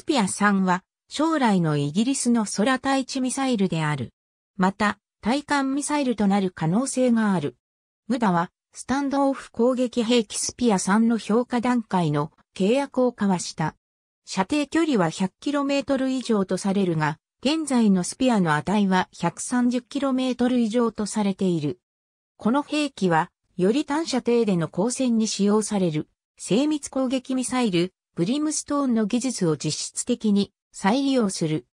スピア3は将来のイギリスの空対地ミサイルである。また、対艦ミサイルとなる可能性がある。ムダは、スタンドオフ攻撃兵器スピア3の評価段階の契約を交わした。射程距離は 100km 以上とされるが、現在のスピアの値は 130km 以上とされている。この兵器は、より短射程での光線に使用される、精密攻撃ミサイル、ブリムストーンの技術を実質的に再利用する。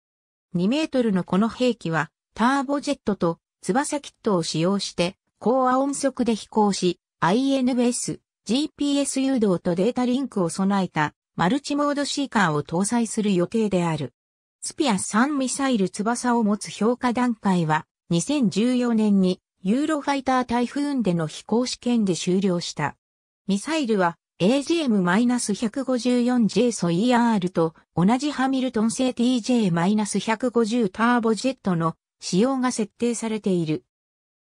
2メートルのこの兵器は、ターボジェットと翼キットを使用して、高亜音速で飛行し、INBS、GPS 誘導とデータリンクを備えたマルチモードシーカーを搭載する予定である。スピア3ミサイル翼を持つ評価段階は2014年にユーロファイタータイフーンでの飛行試験で終了した。ミサイルは AGM-154J ソイ ER と同じハミルトン製 TJ-150 ターボジェットの使用が設定されている。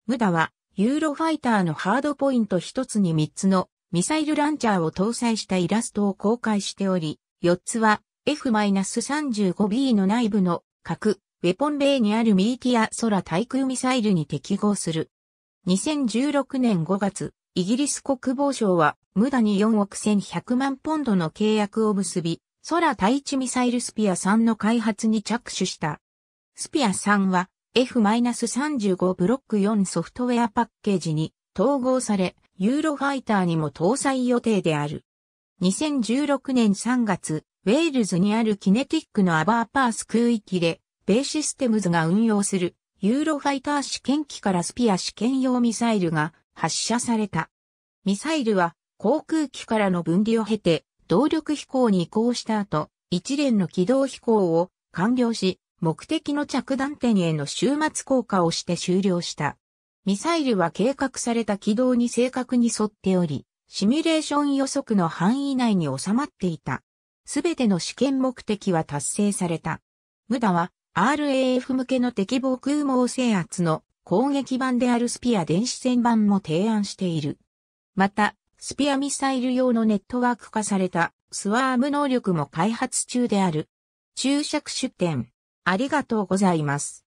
ムダはユーロファイターのハードポイント一つに三つのミサイルランチャーを搭載したイラストを公開しており、四つは F-35B の内部の核、ウェポンベイにあるミーティア空対空ミサイルに適合する。2016年5月、イギリス国防省は、無駄に4億1100万ポンドの契約を結び、空対地ミサイルスピア3の開発に着手した。スピア3は F-35 ブロック4ソフトウェアパッケージに統合され、ユーロファイターにも搭載予定である。2016年3月、ウェールズにあるキネティックのアバーパース空域で、米システムズが運用するユーロファイター試験機からスピア試験用ミサイルが発射された。ミサイルは航空機からの分離を経て動力飛行に移行した後、一連の軌道飛行を完了し、目的の着弾点への終末降下をして終了した。ミサイルは計画された軌道に正確に沿っており、シミュレーション予測の範囲内に収まっていた。すべての試験目的は達成された。ムダは RAF 向けの敵防空網制圧の攻撃版であるスピア電子戦版も提案している。また、スピアミサイル用のネットワーク化されたスワーム能力も開発中である。注釈出展。ありがとうございます。